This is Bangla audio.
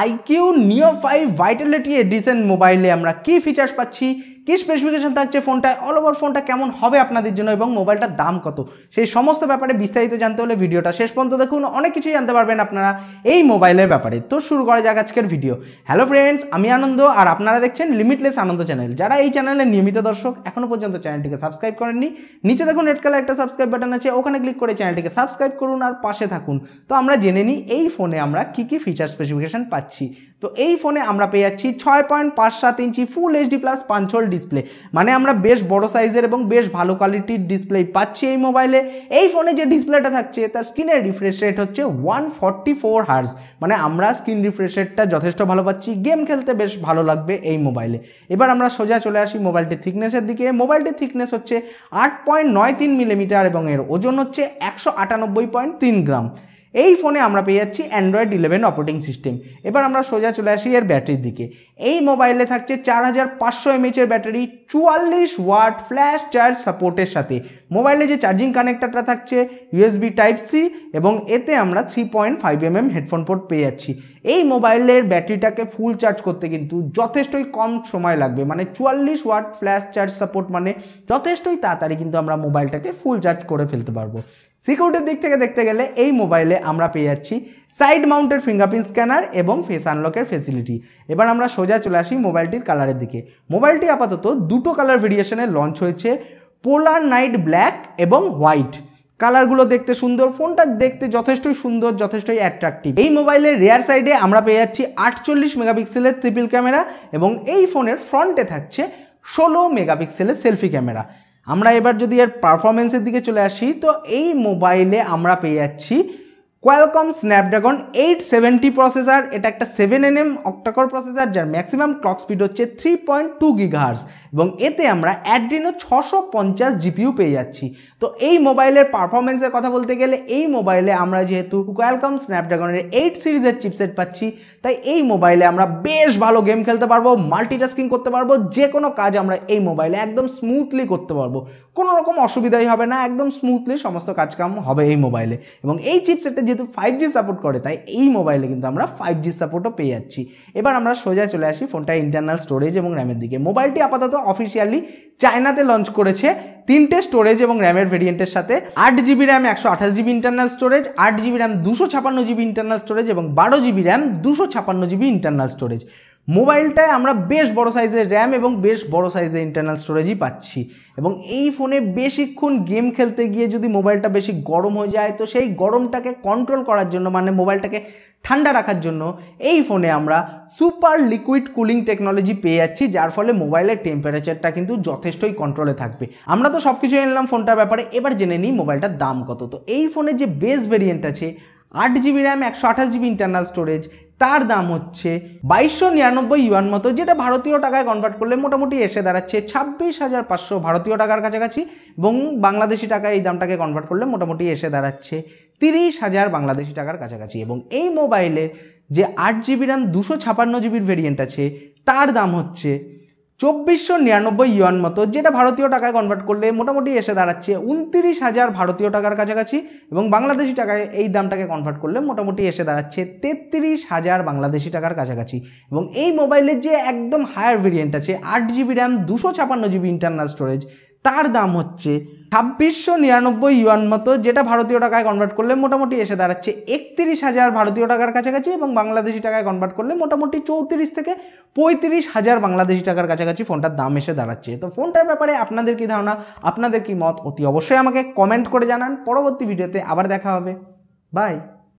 আইকিউ নিও ফাইভ ভাইটালিটি এডিশন মোবাইলে আমরা কি ফিচার্স পাচ্ছি কি স্পেসিফিকেশান থাকছে ফোনটায় অল ওভার ফোনটা কেমন হবে আপনাদের জন্য এবং মোবাইলটার দাম কত সেই সমস্ত ব্যাপারে বিস্তারিত জানতে হলে ভিডিওটা শেষ পর্যন্ত দেখুন অনেক কিছুই জানতে পারবেন আপনারা এই মোবাইলের ব্যাপারে তো শুরু করা যাক আজকের ভিডিও হ্যালো ফ্রেন্ডস আমি আনন্দ আর আপনারা দেখছেন লিমিটলেস আনন্দ চ্যানেল যারা এই চ্যানেলের নিয়মিত দর্শক এখনও পর্যন্ত চ্যানেলটিকে সাবস্ক্রাইব করেননি নিচে দেখুন রেড কালার একটা সাবস্ক্রাইব বাটন আছে ওখানে ক্লিক করে চ্যানেলটিকে সাবস্ক্রাইব করুন আর পাশে থাকুন তো আমরা জেনে নিই এই ফোনে আমরা কি কি ফিচার স্পেসিফিকেশান পাচ্ছি তো এই ফোনে আমরা পেয়ে যাচ্ছি ছয় পয়েন্ট পাঁচ সাত inch full HD plus punch hole display মানে আমরা বেশ বড় সাইজের এবং বেশ ভালো কোয়ালিটির ডিসপ্লে পাচ্ছি এই মোবাইলে এই ফোনে যে ডিসপ্লেটা থাকছে তার স্ক্রিনের রিফ্রেশ রেট হচ্ছে ওয়ান ফর্টি ফোর মানে আমরা স্ক্রিন রিফ্রেশ রেটটা যথেষ্ট ভালো পাচ্ছি গেম খেলতে বেশ ভালো লাগবে এই মোবাইলে এবার আমরা সোজা চলে আসি মোবাইলটির থিকনেসের দিকে মোবাইলটির থিকনেস হচ্ছে আট পয়েন্ট নয় তিন মিলিমিটার এবং এর ওজন হচ্ছে একশো আটানব্বই পয়েন্ট তিন গ্রাম এই ফোনে আমরা পেয়ে যাচ্ছি অ্যান্ড্রয়েড ইলেভেন অপারেটিং সিস্টেম এবার আমরা সোজা চলে আসি এর ব্যাটারির দিকে এই মোবাইলে থাকছে চার হাজার পাঁচশো এমএইচের ব্যাটারি চুয়াল্লিশ ওয়াট ফ্ল্যাশ চার্জ সাপোর্টের সাথে মোবাইলে যে চার্জিং কানেক্টারটা থাকছে ইউএসবি টাইপ সি এবং এতে আমরা three point five MM headphone port পেয়ে যাচ্ছি এই মোবাইলের ব্যাটারিটাকে ফুল চার্জ করতে কিন্তু যথেষ্টই কম সময় লাগবে মানে চুয়াল্লিশ ওয়াট ফ্ল্যাশ চার্জ সাপোর্ট মানে যথেষ্টই তাড়াতাড়ি কিন্তু আমরা মোবাইলটাকে ফুল চার্জ করে ফেলতে পারবো সিকিউরিটির দিক থেকে দেখতে গেলে এই মোবাইলে আমরা পেয়ে যাচ্ছি সাইড মাউন্টের ফিঙ্গারপ্রিন্ট স্ক্যানার এবং ফেস আনলকের ফেসিলিটি এবার আমরা সোজা চলে আসি মোবাইলটির কালারের দিকে মোবাইলটি আপাতত দুটো কালার ভেরিয়েশনে লঞ্চ হয়েছে পোলার নাইট ব্ল্যাক এবং হোয়াইট কালারগুলো দেখতে সুন্দর ফোনটা দেখতে যথেষ্টই সুন্দর যথেষ্টই অ্যাট্রাকটিভ এই মোবাইলের রেয়ার সাইডে আমরা পেয়ে যাচ্ছি আটচল্লিশ মেগাপিক্সেলের ট্রিপল ক্যামেরা এবং এই ফোনের ফ্রন্টে থাকছে ষোলো মেগাপিক্সেলের সেলফি ক্যামেরা আমরা এবার যদি এর পারফরমেন্সের দিকে চলে আসি তো এই মোবাইলে আমরা পেয়ে যাচ্ছি Qualcomm Snapdragon eight seventy processor এটা একটা seven N M octacore processor যার ম্যাক্সিমাম ক্লক স্পিড হচ্ছে থ্রি পয়েন্ট টু গিগাহার্স এবং এতে আমরা অ্যাড্রিনো ছশো পঞ্চাশ জিপিউ পেয়ে যাচ্ছি তো এই মোবাইলের পারফরমেন্সের কথা বলতে গেলে এই মোবাইলে আমরা যেহেতু কোয়ালকম স্ন্যাপড্রাগনের এইট সিরিজের চিপসেট পাচ্ছি তাই এই মোবাইলে আমরা বেশ ভালো গেম খেলতে পারবো মাল্টিটাস্কিং করতে পারবো যে কোনো কাজ আমরা এই মোবাইলে একদম স্মুথলি করতে পারবো কোনো রকম অসুবিধাই হবে না একদম স্মুথলি সমস্ত কাজকাম হবে এই মোবাইলে এবং এই চিপসেটটা যেহেতু ফাইভ জি সাপোর্ট করে তাই এই মোবাইলে কিন্তু আমরা ফাইভ জি সাপোর্টও পেয়ে যাচ্ছি এবার আমরা সোজা চলে আসি ফোনটা ইন্টারনাল স্টোরেজ এবং র্যামের দিকে মোবাইলটি আপাতত অফিসিয়ালি চায়নাতে লঞ্চ করেছে তিনটে স্টোরেজ এবং র্যামের ভেরিয়েন্টের সাথে আট জিবি র্যাম একশো আঠাশ জিবি ইন্টারনাল স্টোরেজ আট জিবি র্যাম দুশো ছাপান্ন জিবি ইন্টারনাল স্টোরেজ এবং বারো জিবি র্যাম দুশো ছাপান্ন জিবি ইন্টারনাল স্টোরেজ মোবাইলটায় আমরা বেশ বড় সাইজের র্যাম এবং বেশ বড় সাইজের ইন্টারনাল স্টোরেজই পাচ্ছি এবং এই ফোনে বেশিক্ষণ গেম খেলতে গিয়ে যদি মোবাইলটা বেশি গরম হয়ে যায় তো সেই গরমটাকে কন্ট্রোল করার জন্য মানে মোবাইলটাকে ঠান্ডা রাখার জন্য এই ফোনে আমরা সুপার লিকুইড কুলিং টেকনোলজি পেয়ে যাচ্ছি যার ফলে মোবাইলের টেম্পারেচারটা কিন্তু যথেষ্টই কন্ট্রোলে থাকবে আমরা তো সব কিছু এনলাম ফোনটার ব্যাপারে এবার জেনে নিই মোবাইলটার দাম কত তো এই ফোনের যে বেস ভেরিয়েন্ট আছে আট জিবি র্যাম একশো আঠাশ জিবি ইন্টারনাল স্টোরেজ তার দাম হচ্ছে বাইশশো নিরানব্বই ইউয়ান মতো যেটা ভারতীয় টাকায় কনভার্ট করলে মোটামুটি এসে দাঁড়াচ্ছে ছাব্বিশ হাজার পাঁচশো ভারতীয় টাকার কাছাকাছি এবং বাংলাদেশি টাকায় এই দামটাকে কনভার্ট করলে মোটামুটি এসে দাঁড়াচ্ছে তিরিশ হাজার বাংলাদেশি টাকার কাছাকাছি এবং এই মোবাইলের যে আট জিবি র্যাম দুশো ছাপান্ন জিবির ভেরিয়েন্ট আছে তার দাম হচ্ছে চব্বিশশো নিরানব্বই ইয়ান মতো যেটা ভারতীয় টাকায় কনভার্ট করলে মোটামুটি এসে দাঁড়াচ্ছে উনত্রিশ হাজার ভারতীয় টাকার কাছাকাছি এবং বাংলাদেশি টাকায় এই দামটাকে কনভার্ট করলে মোটামুটি এসে দাঁড়াচ্ছে তেত্রিশ হাজার বাংলাদেশি টাকার কাছাকাছি এবং এই মোবাইলের যে একদম হায়ার ভেরিয়েন্ট আছে আট জিবি র্যাম দুশো ছাপান্ন জিবি ইন্টারনাল স্টোরেজ তার দাম হচ্ছে ছাব্বিশশো নিরানব্বই ইউয়ান মতো যেটা ভারতীয় টাকায় কনভার্ট করলে মোটামুটি এসে দাঁড়াচ্ছে একত্রিশ হাজার ভারতীয় টাকার কাছাকাছি এবং বাংলাদেশি টাকায় কনভার্ট করলে মোটামুটি চৌত্রিশ থেকে পঁয়ত্রিশ হাজার বাংলাদেশি টাকার কাছাকাছি ফোনটার দাম এসে দাঁড়াচ্ছে তো ফোনটার ব্যাপারে আপনাদের কি ধারণা আপনাদের কি মত অতি অবশ্যই আমাকে কমেন্ট করে জানান পরবর্তী ভিডিওতে আবার দেখা হবে বাই